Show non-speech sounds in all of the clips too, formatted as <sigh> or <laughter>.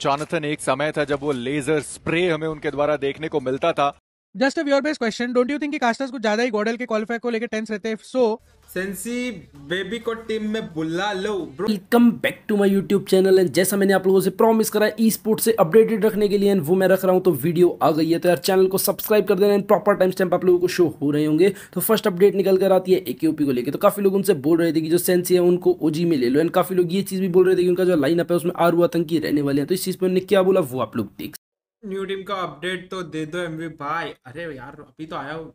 Jonathan एक समय था जब वो लेजर स्प्रे हमें उनके द्वारा देखने को मिलता था just a viewer best question don't you think कि कास्टर्स कुछ ज्यादा ही गॉडल के क्वालिफाई को लेकर टेंस रहते हैं सो सेंसी बेबी को टीम में बुला लो welcome back to my YouTube channel and जैसा मैंने आप लोगों से प्रॉमिस करा ई स्पोर्ट्स से अपडेटेड रखने के लिए एंड वो मैं रख रहा हूँ तो वीडियो आ गई है तो यार चैनल को सब्सक्राइब कर देना एंड प्रॉपर टाइम स्टैम्प आप लोगों को शो हो रहे होंगे तो फर्स्ट अपडेट निकल कर आती है एके को लेकर तो काफी लोग उनसे बोल रहे थे कि जो सेंसी है उनको ओजी में ले लो एंड काफी लोग ये चीज भी बोल रहे थे कि उनका जो लाइनअप है उसमें आर हुआ तंकी रहने वाले हैं तो इस चीज पर उन्होंने क्या बोला वो आप लोग देख न्यू टीम का अपडेट तो दे दो एमवी भाई अरे यार अभी तो आया हूँ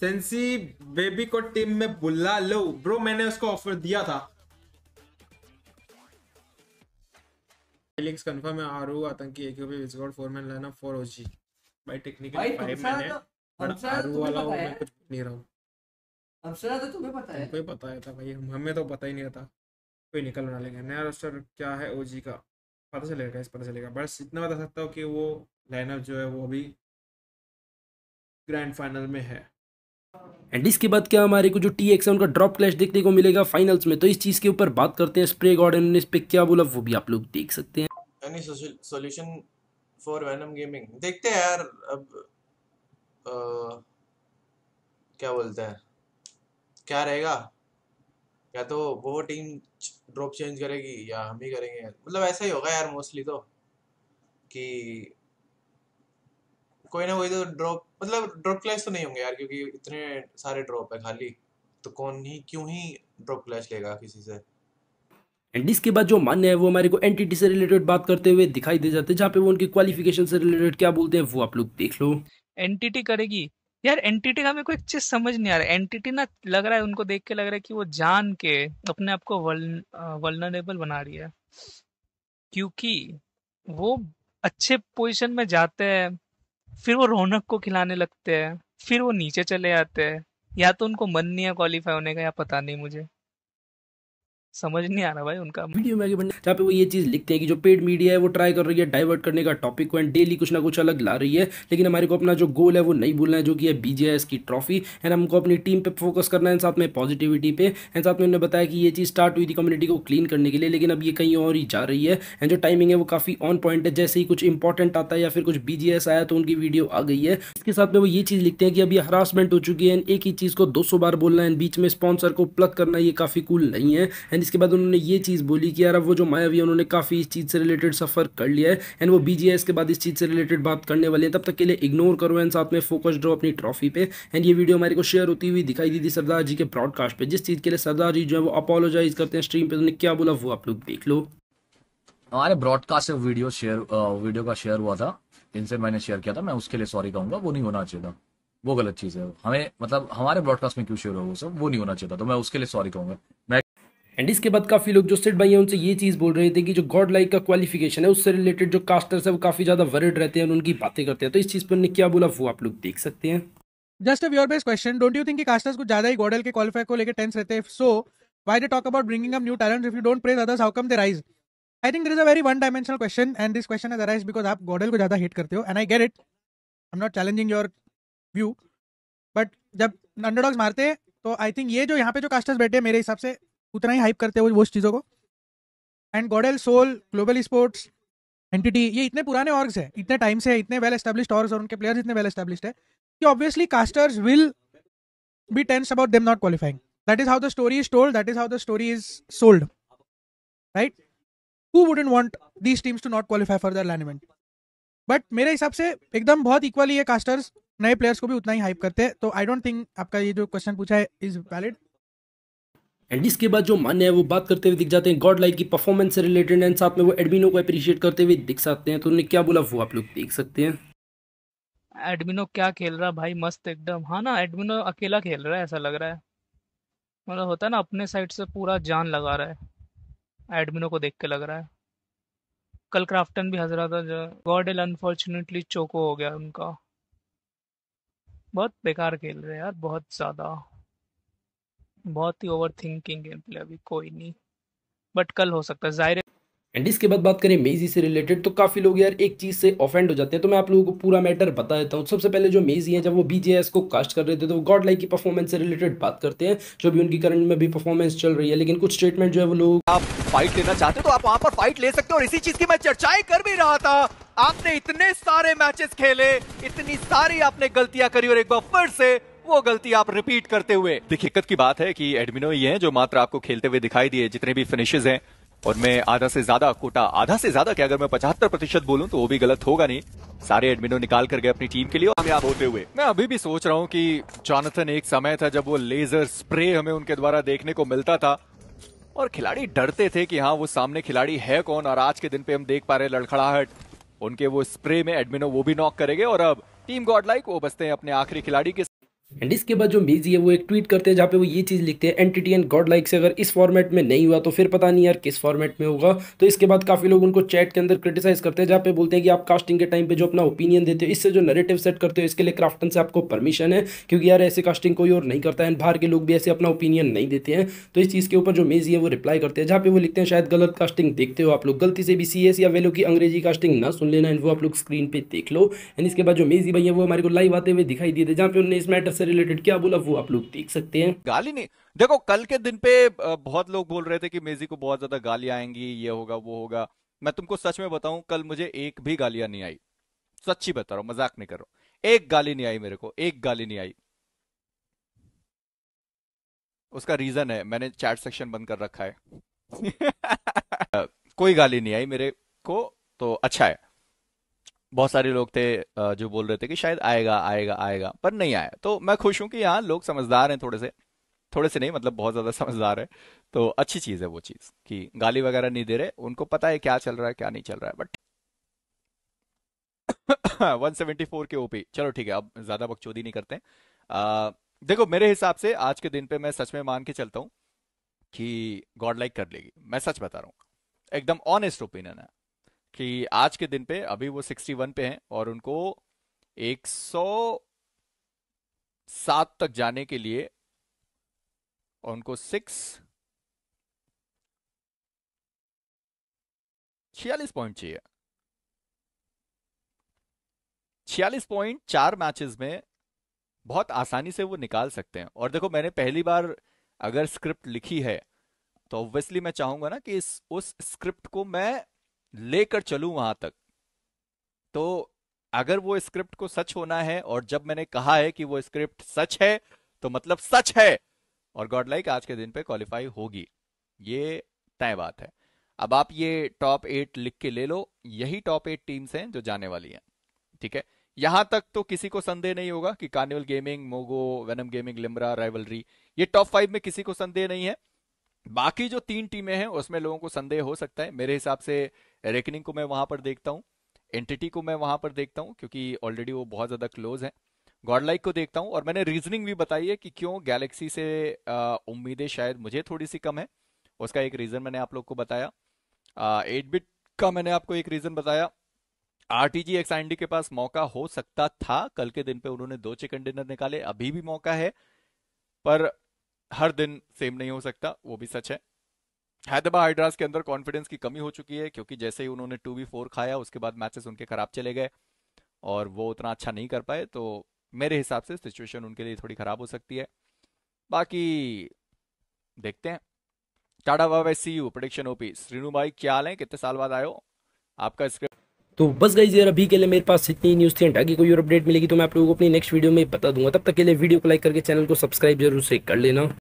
सेंसी बेबी को टीम में बुला लो ब्रो मैंने उसको ऑफर दिया था कंफर्म है आरू four man lineup for OG भाई टेक्निकली फाइव मैं कुछ नहीं रहा हूं तो पता है था भाई हमें तो पता ही नहीं था कोई निकल बना लेंगे नया रोस्टर क्या है ओजी का पता चलेगा गाइस पता चलेगा बस इतना बता सकता हूँ कि वो लाइनअप जो है वो अभी ग्रैंड फाइनल में है एंड इसके बाद क्या हमारे को जो टी एक्स है उनका ड्रॉप क्लैश देखने को मिलेगा फाइनल्स में तो इस चीज़ के ऊपर बात करते हैं स्प्रे गॉड इन्होंने इस पर क्या बोला वो भी आप लोग देख सकते हैं any solution for Venom Gaming देखते हैं यार अब आ, क्या बोलते हैं क्या रहेगा या तो वो टीम ड्रॉप चेंज करेगी या हम ही करेंगे मतलब ऐसा ही होगा यार मोस्टली तो कि कोई ना कोई तो ड्रॉप मतलब ड्रॉप क्लैश तो नहीं होंगे यार क्योंकि इतने सारे ड्रॉप है खाली तो कौन ही क्यों ही ड्रॉप क्लैश लेगा किसी से एंड इसके बाद जो मान्य है वो हमारे को एंटिटी से रिलेटेड बात करते हुए दिखाई दे जाते हैं जहाँ पे वो उनकी क्वालिफिकेशन से रिलेटेड क्या बोलते हैं वो आप लोग देख लो एंटिटी करेगी यार एंटिटी का मेरे को एक चीज समझ नहीं आ रहा है एनटीटी ना लग रहा है उनको देख के लग रहा है कि वो जान के अपने आप को वल्नरेबल बना रही है क्योंकि वो अच्छे पोजीशन में जाते हैं फिर वो रौनक को खिलाने लगते हैं फिर वो नीचे चले जाते हैं या तो उनको मन नहीं है क्वालिफाई होने का या पता नहीं मुझे समझ नहीं आ रहा भाई उनका वीडियो में आगे बढ़ने जहाँ पे वो ये चीज़ लिखते हैं कि जो पेड मीडिया है वो ट्राई कर रही है डाइवर्ट करने का टॉपिक को एंड डेली कुछ ना कुछ अलग ला रही है लेकिन हमारे को अपना जो गोल है वो नहीं भूलना है जो कि है बीजेएस की ट्रॉफी एंड हमको अपनी टीम पे फोकस करना है साथ में पॉजिटिविटी पे एंड साथ में उन्होंने बताया कि ये चीज़ स्टार्ट हुई थी कम्युनिटी को क्लीन करने के लिए लेकिन अब ये कहीं और ही जा रही है एंड जो टाइमिंग है वो काफ़ी ऑन पॉइंट है जैसे ही कुछ इंपॉर्टेंट आता है या फिर कुछ बीजीएस आया तो उनकी वीडियो आ गई है इसके साथ में वो ये चीज़ लिखते हैं कि अभी हरासमेंट हो चुकी है एंड एक ही चीज़ को दो बार बोलना है बीच में स्पॉन्सर को प्लग करना ये काफ़ी कूल नहीं है एंड इसके बाद उन्होंने ये चीज़ बोली कि यार अब वो जो मायावी उन्होंने काफ़ी इस चीज़ से रिलेटेड सफ़र कर लिया है एंड वो बी के बाद इस चीज़ से रिलेटेड बात करने वाले हैं तब तक के लिए इग्नोर करो एंड साथ में फोकस ड्रो अपनी ट्रॉफी पे एंड ये वीडियो हमारे को शेयर होती हुई दिखाई दी थी सरदार जी के ब्रॉडकास्ट पर जिस चीज़ के लिए सरदार जी जो है वो अपोलोजाइज करते हैं स्ट्रीम पे तो उन्होंने क्या बोला वो आप लोग देख लो हमारे ब्रॉडकास्ट वीडियो शेयर वीडियो का शेयर हुआ था इनसे मैंने शेयर किया था मैं उसके लिए सॉरी कहूंगा वो नहीं होना चाहिए था वो गलत चीज़ है हमें मतलब हमारे ब्रॉडकास्ट में क्यों शेयर होगा वो सब वो नहीं होना चाहिए था तो मैं उसके लिए सॉरी कहूंगा मैं एंड इसके बाद काफ़ी लोग जो सेट भाई हैं उनसे ये चीज़ बोल रहे थे कि जो गॉड लाइक का क्वालिफिकेशन है उससे रिलेटेड जो कास्टर्स है वो काफ़ी ज़्यादा वरिड रहते हैं और उनकी बातें करते हैं तो इस चीज़ पर उन्होंने क्या बोला वो आप लोग देख सकते हैं just a your best question don't you think casters को ज़्यादा ही गॉडल के क्वालिफाई को लेकर टेंस रहते हैं so why they talk about bringing up new talent if you don't praise others how come they rise I think there is a very one dimensional question and this question is arise because आप गॉडल को ज़्यादा hit करते हो and I get it I am not challenging your view but जब underdogs मारते हैं तो I think ये जो यहाँ पे जो कास्टर्स बैठे हैं मेरे हिसाब से उतना ही हाइप करते हैं वो उस चीज़ों को and GodL Soul global sports entity ये इतने पुराने ऑर्ग्स हैं इतने टाइम से इतने वेल एस्टेब्लिश्ड ऑर्ग्स और उनके प्लेयर्स इतने वेल एस्टेब्लिश्ड है कि obviously casters will be tense about them not qualifying that is how the story is told that is how the story is sold right who wouldn't want these teams to not qualify for the land बट मेरे हिसाब से एकदम बहुत equally है casters नए players को भी उतना ही हाइप करते हैं तो आई डोंट थिंक आपका ये जो क्वेश्चन पूछा है इज वैलिड एंड इसके बाद जो मान्य है वो बात करते हुए दिख जाते हैं गॉड लाइक की परफॉर्मेंस से रिलेटेड एंड साथ में वो एडमिनो को अप्रिशिएट करते हुए दिख सकते हैं तो उन्होंने क्या बोला वो आप लोग देख सकते हैं एडमिनो क्या खेल रहा भाई मस्त एकदम हाँ ना एडमिनो अकेला खेल रहा है ऐसा लग रहा है मतलब होता है ना अपने साइड से पूरा जान लगा रहा है एडमिनो को देख के लग रहा है कल क्राफ्टन भी हजरा था गॉड एल अनफॉर्चुनेटली चोको हो गया उनका बहुत बेकार खेल रहे हैं यार बहुत ज्यादा बहुत ही ओवर थिंकिंग गेम प्ले अभी कोई नहीं बट कल हो सकता है जाहिर एंड इसके बाद बात करें मेजी से रिलेटेड तो काफ़ी लोग यार एक चीज़ से ऑफेंड हो जाते हैं तो मैं आप लोगों को पूरा मैटर बता देता हूँ सबसे पहले जो मेजी है जब वो बीजेएस को कास्ट कर रहे थे तो वो गॉड लाइक की परफॉर्मेंस से रिलेटेड बात करते हैं जो भी उनकी करंट में भी परफॉर्मेंस चल रही है लेकिन कुछ स्टेटमेंट जो है वो लोग आप फाइट लेना चाहते तो आप वहाँ पर फाइट ले सकते हो और इसी चीज़ की मैं चर्चाएं कर भी रहा था आपने इतने सारे मैचेस खेले इतनी सारी आपने गलतियां करी और एक बार फिर से वो गलती आप रिपीट करते हुए दिक्कत की बात है कि एडमिनो ये हैं जो मात्र आपको खेलते हुए दिखाई दिए जितने भी फिनिशेज हैं मैं आधा से ज्यादा कोटा आधा से ज्यादा क्या अगर मैं पचहत्तर प्रतिशत बोलूँ तो वो भी गलत होगा नहीं सारे एडमिनो निकाल कर गए अपनी टीम के लिए कामयाब होते हुए मैं अभी भी सोच रहा हूँ कि जॉनथन एक समय था जब वो लेजर स्प्रे हमें उनके द्वारा देखने को मिलता था और खिलाड़ी डरते थे कि हाँ वो सामने खिलाड़ी है कौन और आज के दिन पे हम देख पा रहे लड़खड़ाहट उनके वो स्प्रे में एडमिनो वो भी नॉक करेंगे और अब टीम गॉड लाइक वो बसते हैं अपने आखिरी खिलाड़ी के एंड इसके बाद जो मेजी है वो एक ट्वीट करते हैं जहाँ पे वो ये चीज़ लिखते हैं एंटिटी एंड गॉड लाइक से अगर इस फॉर्मेट में नहीं हुआ तो फिर पता नहीं यार किस फॉर्मेट में होगा तो इसके बाद काफ़ी लोग उनको चैट के अंदर क्रिटिसाइज करते हैं जहाँ पे बोलते हैं कि आप कास्टिंग के टाइम पे जो अपना ओपिनियन देते हो इससे जो नरेटिव सेट करते हो इसके लिए क्राफ्टन से आपको परमिशन है क्योंकि यार ऐसे कास्टिंग कोई और नहीं करता है एंड बाहर के लोग भी ऐसे अपना ओपिनियन नहीं देते हैं तो इस चीज़ के ऊपर जो मेजी है वो रिप्लाई करते हैं जहाँ पे वो लिखते हैं शायद गलत कास्टिंग देखते हो आप लोग गलती से भी सी एस या वेलो की अंग्रेजी कास्टिंग ना सुन लेना एंड वो आप लोग स्क्रीन पर देख लो एंड इसके बाद जो मेजी भैया वो हमारे को लाइव आते हुए दिखाई दिए थे जहाँ पे उन्हें इस मैटर से रिलेटेड क्या बोला वो आप लोग देख सकते हैं गाली नहीं देखो कल के दिन पे बहुत लोग बोल रहे थे कि मेजी को बहुत ज्यादा गाली आएंगी ये होगा वो होगा मैं तुमको सच में बताऊं कल मुझे एक भी गालियां नहीं आई सच्ची बता रहा हूं मजाक नहीं कर रहा हूं एक गाली नहीं आई मेरे को एक गाली नहीं आई उसका रीजन है मैंने चैट सेक्शन बंद कर रखा है <laughs> कोई गाली नहीं आई मेरे को तो अच्छा है बहुत सारे लोग थे जो बोल रहे थे कि शायद आएगा आएगा आएगा पर नहीं आया तो मैं खुश हूं कि यहाँ लोग समझदार हैं थोड़े से थोड़े से नहीं मतलब बहुत ज्यादा <laughs> समझदार है तो अच्छी चीज है वो चीज कि गाली वगैरह नहीं दे रहे उनको पता है क्या चल रहा है क्या नहीं चल रहा है बट 174 <coughs> के ओपी चलो ठीक है अब ज्यादा बकचोदी नहीं करते आ, देखो मेरे हिसाब से आज के दिन पे मैं सच में मान के चलता हूँ कि गॉड लाइक कर लेगी मैं सच बता रहा हूँ एकदम ऑनेस्ट ओपिनियन है कि आज के दिन पे अभी वो 61 पे हैं और उनको 107 तक जाने के लिए और उनको सिक्स छियालीस पॉइंट चाहिए छियालीस पॉइंट चार मैचेस में बहुत आसानी से वो निकाल सकते हैं और देखो मैंने पहली बार अगर स्क्रिप्ट लिखी है तो ऑब्वियसली मैं चाहूंगा ना कि इस उस स्क्रिप्ट को मैं लेकर चलूं वहां तक तो अगर वो स्क्रिप्ट को सच होना है और जब मैंने कहा है कि वो स्क्रिप्ट सच है तो मतलब सच है और गॉड लाइक आज के दिन पे क्वालिफाई होगी ये तय बात है अब आप ये टॉप एट लिख के ले लो यही टॉप एट टीम्स हैं जो जाने वाली हैं ठीक है यहां तक तो किसी को संदेह नहीं होगा कि कार्निवल गेमिंग मोगो वेनम गेमिंग लिमरा राइवलरी ये टॉप फाइव में किसी को संदेह नहीं है बाकी जो तीन टीमें हैं उसमें लोगों को संदेह हो सकता है मेरे हिसाब से रेकनिंग को मैं वहां पर देखता हूँ एंटिटी को मैं वहां पर देखता हूँ क्योंकि ऑलरेडी वो बहुत ज्यादा क्लोज है गॉडलाइक को देखता हूँ और मैंने रीजनिंग भी बताई है कि क्यों गैलेक्सी से उम्मीदें शायद मुझे थोड़ी सी कम है उसका एक रीजन मैंने आप लोग को बताया एट बिट का मैंने आपको एक रीजन बताया R T G X I के पास मौका हो सकता था कल के दिन पे उन्होंने दो चिकन डिनर निकाले अभी भी मौका है पर हर दिन सेम नहीं हो सकता वो भी सच है हैदराबाद हाइड्रास के अंदर कॉन्फिडेंस की कमी हो चुकी है क्योंकि जैसे ही उन्होंने टू बी फोर खाया उसके बाद मैचेस उनके खराब चले गए और वो उतना अच्छा नहीं कर पाए तो मेरे हिसाब से सिचुएशन उनके लिए थोड़ी खराब हो सकती है बाकी देखते हैं tata wow see you production OP Srinu भाई क्या हाल है कितने साल बाद आयो आपका स्क्रिप्ट तो बस गई जी अभी के लिए मेरे पास इतनी न्यूज़ थी आगे कोई और अपडेट मिलेगी तो मैं आप लोगों को अपनी नेक्स्ट वीडियो में बता दूंगा तब तक के लिए वीडियो को लाइक करके चैनल को सब्सक्राइब जरूर से कर लेना